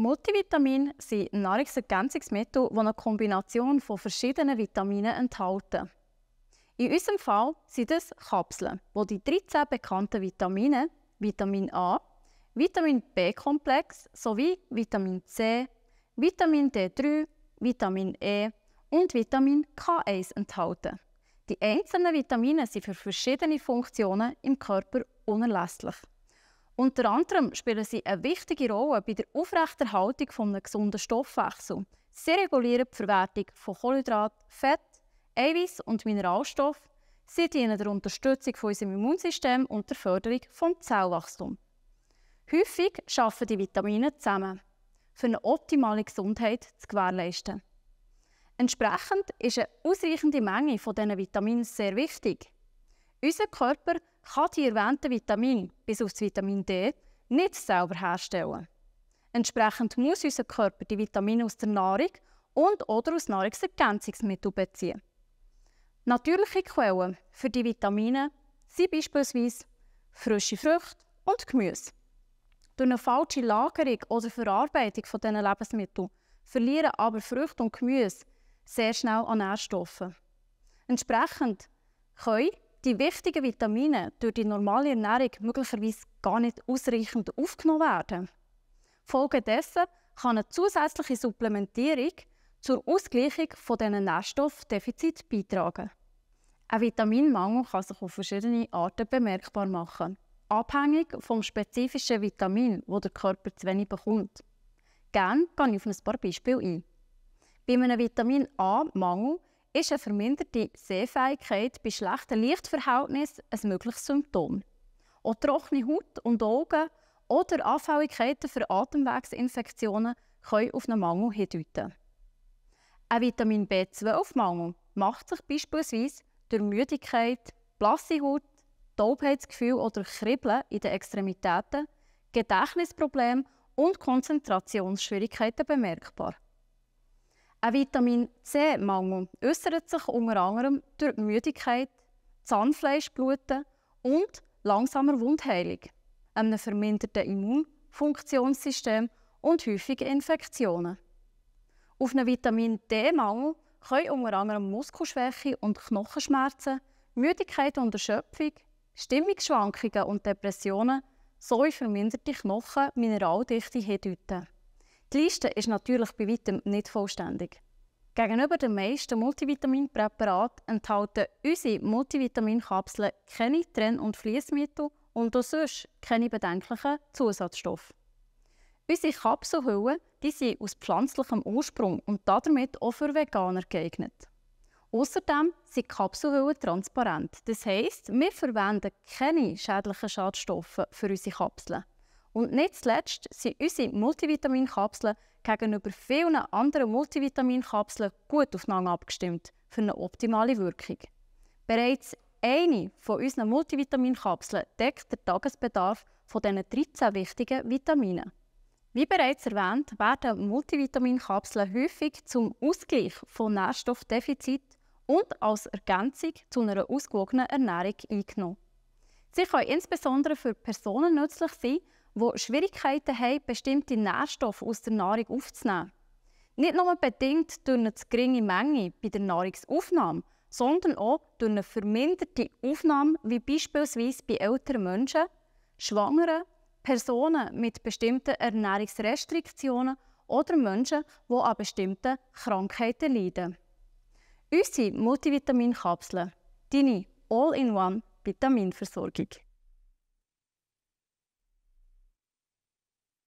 Multivitamine sind Nahrungsergänzungsmittel, die eine Kombination von verschiedenen Vitaminen enthalten. In unserem Fall sind es Kapseln, wo die 13 bekannten Vitamine Vitamin A, Vitamin B-Komplex sowie Vitamin C, Vitamin D3, Vitamin E und Vitamin K1 enthalten. Die einzelnen Vitamine sind für verschiedene Funktionen im Körper unerlässlich. Unter anderem spielen sie eine wichtige Rolle bei der Aufrechterhaltung eines gesunden Stoffwechsels. Sie regulieren die Verwertung von Kohlenhydrat, Fett, Eiweiß und Mineralstoff. Sie dienen der Unterstützung von unserem Immunsystem und der Förderung des Zellwachstums. Häufig arbeiten die Vitamine zusammen, für eine optimale Gesundheit zu gewährleisten. Entsprechend ist eine ausreichende Menge von diesen Vitaminen sehr wichtig. Unser Körper kann die erwähnten Vitamine bis auf das Vitamin D nicht selber herstellen. Entsprechend muss unser Körper die Vitamine aus der Nahrung und oder aus Nahrungsergänzungsmitteln beziehen. Natürliche Quellen für die Vitamine sind beispielsweise frische Früchte und Gemüse. Durch eine falsche Lagerung oder Verarbeitung von diesen Lebensmitteln verlieren aber Früchte und Gemüse sehr schnell an Nährstoffen. Entsprechend können die wichtigen Vitamine durch die normale Ernährung möglicherweise gar nicht ausreichend aufgenommen werden. Folgedessen kann eine zusätzliche Supplementierung zur Ausgleichung von diesen Nährstoffdefizit beitragen. Ein Vitaminmangel kann sich auf verschiedene Arten bemerkbar machen, abhängig vom spezifischen Vitamin, wo der Körper zu wenig bekommt. Gerne gehe ich auf ein paar Beispiele ein. Bei einem Vitamin A-Mangel ist eine verminderte Sehfähigkeit bei schlechten Lichtverhältnissen ein mögliches Symptom. Auch trockene Haut und Augen oder Anfälligkeiten für Atemwegsinfektionen können auf einen Mangel hindeuten. Ein Vitamin B12-Mangel macht sich beispielsweise durch Müdigkeit, blasse Haut, Taubheitsgefühl oder Kribbeln in den Extremitäten, Gedächtnisprobleme und Konzentrationsschwierigkeiten bemerkbar. Ein Vitamin C-Mangel äußert sich unter anderem durch Müdigkeit, Zahnfleischbluten und langsamer Wundheilung, einem verminderten Immunfunktionssystem und häufigen Infektionen. Auf einen Vitamin D-Mangel können unter anderem Muskelschwäche und Knochenschmerzen, Müdigkeit und Erschöpfung, Stimmungsschwankungen und Depressionen sowie verminderte Knochen-Mineraldichte hindeuten. Die Liste ist natürlich bei weitem nicht vollständig. Gegenüber den meisten Multivitaminpräparaten enthalten unsere Multivitaminkapseln keine Trenn- und Fließmittel und auch sonst keine bedenklichen Zusatzstoffe. Unsere Kapselhüllen die sind aus pflanzlichem Ursprung und damit auch für Veganer geeignet. Außerdem sind die Kapselhüllen transparent. Das heisst, wir verwenden keine schädlichen Schadstoffe für unsere Kapseln. Und nicht zuletzt sind unsere Multivitaminkapseln gegenüber vielen anderen Multivitaminkapseln gut aufeinander abgestimmt für eine optimale Wirkung. Bereits eine von unseren Multivitaminkapseln deckt den Tagesbedarf von diesen 13 wichtigen Vitaminen. Wie bereits erwähnt, werden Multivitaminkapseln häufig zum Ausgleich von Nährstoffdefizit und als Ergänzung zu einer ausgewogenen Ernährung eingenommen. Sie können insbesondere für Personen nützlich sein, die Schwierigkeiten haben, bestimmte Nährstoffe aus der Nahrung aufzunehmen. Nicht nur bedingt durch eine zu geringe Menge bei der Nahrungsaufnahme, sondern auch durch eine verminderte Aufnahme, wie beispielsweise bei älteren Menschen, Schwangeren, Personen mit bestimmten Ernährungsrestriktionen oder Menschen, die an bestimmten Krankheiten leiden. Unsere Multivitaminkapseln, deine All-in-One-Vitaminversorgung.